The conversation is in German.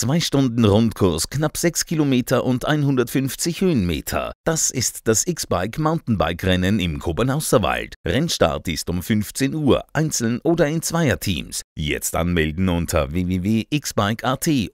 Zwei Stunden Rundkurs, knapp 6 Kilometer und 150 Höhenmeter. Das ist das X-Bike Mountainbike-Rennen im Kobernausserwald. Rennstart ist um 15 Uhr, einzeln oder in Zweierteams. Jetzt anmelden unter www.xbike.at